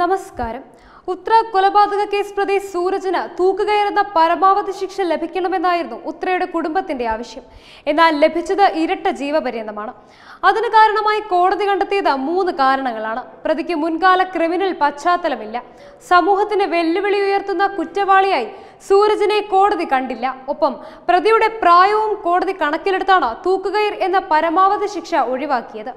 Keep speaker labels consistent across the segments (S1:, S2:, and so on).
S1: നമസ്കാരം ഉത്ര കൊലപാതക കേസ് പ്രതി സൂരജിന് തൂക്കുകയറുന്ന പരമാവധി ശിക്ഷ ലഭിക്കണമെന്നായിരുന്നു ഉത്രയുടെ കുടുംബത്തിന്റെ ആവശ്യം എന്നാൽ ലഭിച്ചത് ഇരട്ട ജീവപര്യന്തമാണ് അതിന് കാരണമായി കോടതി കണ്ടെത്തിയത് മൂന്ന് കാരണങ്ങളാണ് പ്രതിക്ക് മുൻകാല ക്രിമിനൽ പശ്ചാത്തലമില്ല സമൂഹത്തിന് വെല്ലുവിളി ഉയർത്തുന്ന കുറ്റവാളിയായി സൂരജിനെ കോടതി കണ്ടില്ല ഒപ്പം പ്രതിയുടെ പ്രായവും കോടതി കണക്കിലെടുത്താണ് തൂക്കുകയർ എന്ന പരമാവധി ശിക്ഷ ഒഴിവാക്കിയത്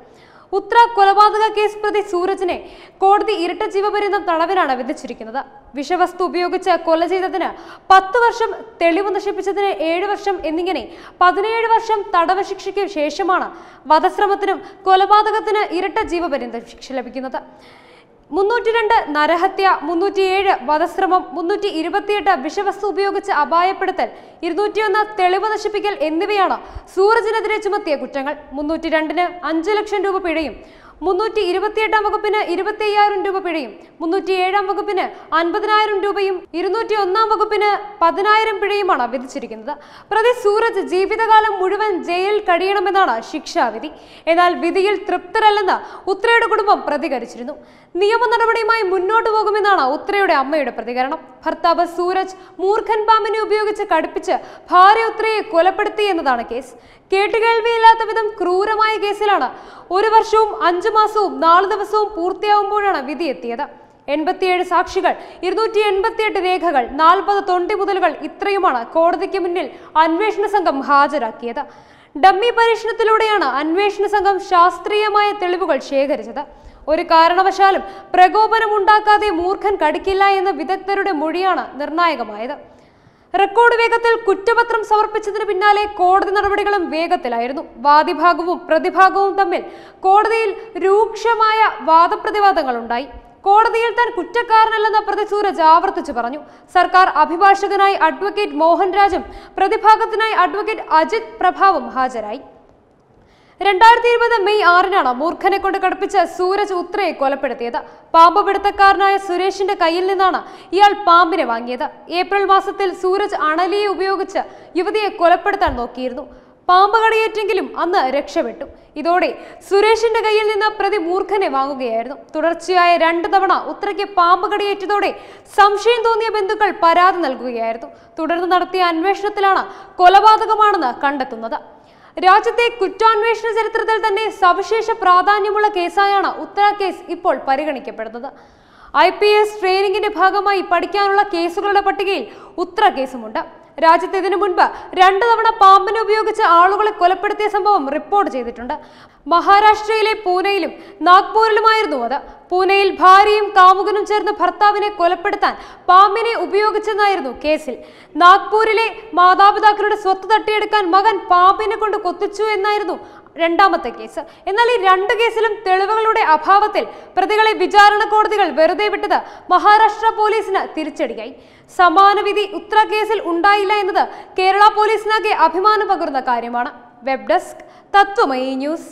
S1: ഉത്ര കൊലപാതക കേസ് പ്രതി സൂരജിനെ കോടതി ഇരട്ട ജീവപര്യന്തം തടവിനാണ് വിധിച്ചിരിക്കുന്നത് വിഷവസ്തു ഉപയോഗിച്ച് കൊല ചെയ്തതിന് പത്ത് വർഷം തെളിവ് നശിപ്പിച്ചതിന് ഏഴ് വർഷം എന്നിങ്ങനെ പതിനേഴ് വർഷം തടവ് ശിക്ഷയ്ക്ക് ശേഷമാണ് വധശ്രമത്തിനും കൊലപാതകത്തിന് ഇരട്ട ജീവപര്യന്തം ശിക്ഷ ലഭിക്കുന്നത് മുന്നൂറ്റി രണ്ട് നരഹത്യ മുന്നൂറ്റിയേഴ് വധശ്രമം മുന്നൂറ്റി ഇരുപത്തിയെട്ട് വിഷവസ്തു ഉപയോഗിച്ച് അപായപ്പെടുത്തൽ ഇരുന്നൂറ്റിയൊന്ന് തെളിവ് നശിപ്പിക്കൽ എന്നിവയാണ് സൂറജിനെതിരെ ചുമത്തിയ കുറ്റങ്ങൾ മുന്നൂറ്റി രണ്ടിന് അഞ്ചു ലക്ഷം രൂപ പിഴയും മുന്നൂറ്റി ഇരുപത്തിയെട്ടാം വകുപ്പിന് ഇരുപത്തി അയ്യായിരം രൂപ പിഴയും മുന്നൂറ്റി ഏഴാം വകുപ്പിന് അൻപതിനായിരം രൂപയും ഇരുന്നൂറ്റി ഒന്നാം വകുപ്പിന് പതിനായിരം പിഴയുമാണ് വിധിച്ചിരിക്കുന്നത് പ്രതി സൂരജ് ജീവിതകാലം മുഴുവൻ ജയിലിൽ കഴിയണമെന്നാണ് ശിക്ഷാവിധി എന്നാൽ വിധിയിൽ തൃപ്തരല്ലെന്ന് ഉത്രയുടെ കുടുംബം പ്രതികരിച്ചിരുന്നു നിയമ നടപടിയുമായി മുന്നോട്ട് പോകുമെന്നാണ് ഉത്രയുടെ അമ്മയുടെ പ്രതികരണം ഭർത്താവ് സൂരജ് മൂർഖൻ പാമ്പിനെ ഉപയോഗിച്ച് കടുപ്പിച്ച് ഭാര്യ ഉത്രയെ കൊലപ്പെടുത്തി എന്നതാണ് കേസ് കേട്ടുകേൾവിയില്ലാത്ത വിധം ക്രൂരമായ കേസിലാണ് ഒരു വർഷവും അഞ്ചു മാസവും നാല് ദിവസവും പൂർത്തിയാവുമ്പോഴാണ് എത്തിയത് എൺപത്തിയേഴ് സാക്ഷികൾ ഇരുന്നൂറ്റി എൺപത്തിയെട്ട് രേഖകൾ നാൽപ്പത് മുതലുകൾ ഇത്രയുമാണ് കോടതിക്ക് മുന്നിൽ അന്വേഷണ സംഘം ഹാജരാക്കിയത് ഡമ്മി പരീക്ഷണത്തിലൂടെയാണ് അന്വേഷണ സംഘം ശാസ്ത്രീയമായ തെളിവുകൾ ശേഖരിച്ചത് ഒരു കാരണവശാലും പ്രകോപനമുണ്ടാക്കാതെ മൂർഖൻ കടിക്കില്ല എന്ന വിദഗ്ധരുടെ മൊഴിയാണ് നിർണായകമായത് റെക്കോർഡ് വേഗത്തിൽ കുറ്റപത്രം സമർപ്പിച്ചതിന് പിന്നാലെ കോടതി നടപടികളും വേഗത്തിലായിരുന്നു വാദിഭാഗവും പ്രതിഭാഗവും തമ്മിൽ കോടതിയിൽ രൂക്ഷമായ വാദപ്രതിവാദങ്ങളുണ്ടായി കോടതിയിൽ താൻ കുറ്റക്കാരനല്ലെന്ന പ്രതി സൂരജ് ആവർത്തിച്ചു പറഞ്ഞു സർക്കാർ അഭിഭാഷകനായി അഡ്വക്കേറ്റ് മോഹൻരാജും പ്രതിഭാഗത്തിനായി അഡ്വക്കേറ്റ് അജിത് പ്രഭാവും ഹാജരായി രണ്ടായിരത്തി ഇരുപത് മെയ് ആറിനാണ് മൂർഖനെ കൊണ്ട് കടുപ്പിച്ച സൂരജ് ഉത്രയെ കൊലപ്പെടുത്തിയത് പാമ്പ് പിടുത്തക്കാരനായ സുരേഷിന്റെ കയ്യിൽ നിന്നാണ് ഇയാൾ പാമ്പിനെ വാങ്ങിയത് ഏപ്രിൽ മാസത്തിൽ സൂരജ് അണലിയെ ഉപയോഗിച്ച് യുവതിയെ കൊലപ്പെടുത്താൻ നോക്കിയിരുന്നു പാമ്പ് കടയേറ്റെങ്കിലും അന്ന് രക്ഷപ്പെട്ടു ഇതോടെ സുരേഷിന്റെ കയ്യിൽ നിന്ന് പ്രതി മൂർഖനെ വാങ്ങുകയായിരുന്നു തുടർച്ചയായ രണ്ട് തവണ ഉത്രയ്ക്ക് പാമ്പ് കടയേറ്റതോടെ സംശയം തോന്നിയ ബന്ധുക്കൾ പരാതി നൽകുകയായിരുന്നു തുടർന്ന് നടത്തിയ അന്വേഷണത്തിലാണ് കൊലപാതകമാണെന്ന് കണ്ടെത്തുന്നത് രാജ്യത്തെ കുറ്റാന്വേഷണ ചരിത്രത്തിൽ തന്നെ സവിശേഷ പ്രാധാന്യമുള്ള കേസായാണ് ഉത്തര കേസ് ഇപ്പോൾ പരിഗണിക്കപ്പെടുന്നത് ഐ പി എസ് ട്രെയിനിങ്ങിന്റെ ഭാഗമായി പഠിക്കാനുള്ള കേസുകളുടെ പട്ടികയിൽ ഉത്തര കേസുമുണ്ട് രാജ്യത്ത് ഇതിനു മുൻപ് രണ്ടു തവണ പാമ്പിനെ ഉപയോഗിച്ച് ആളുകളെ കൊലപ്പെടുത്തിയ സംഭവം റിപ്പോർട്ട് ചെയ്തിട്ടുണ്ട് മഹാരാഷ്ട്രയിലെ പൂനെയിലും നാഗ്പൂരിലുമായിരുന്നു അത് പൂനെയിൽ ഭാര്യയും കാമുകനും ചേർന്ന് ഭർത്താവിനെ കൊലപ്പെടുത്താൻ പാമ്പിനെ ഉപയോഗിച്ചെന്നായിരുന്നു കേസിൽ നാഗ്പൂരിലെ മാതാപിതാക്കളുടെ സ്വത്ത് തട്ടിയെടുക്കാൻ മകൻ പാമ്പിനെ കൊണ്ട് കൊത്തിച്ചു എന്നായിരുന്നു രണ്ടാമത്തെ കേസ് എന്നാൽ ഈ രണ്ട് കേസിലും തെളിവുകളുടെ അഭാവത്തിൽ പ്രതികളെ വിചാരണ കോടതികൾ വെറുതെ വിട്ടത് മഹാരാഷ്ട്ര പോലീസിന് തിരിച്ചടിയായി സമാന വിധി ഉത്ര കേസിൽ ഉണ്ടായില്ല എന്നത് കേരള പോലീസിനാകെ അഭിമാനം പകർന്ന കാര്യമാണ് വെബ് ഡെസ്ക് തത്വമയി ന്യൂസ്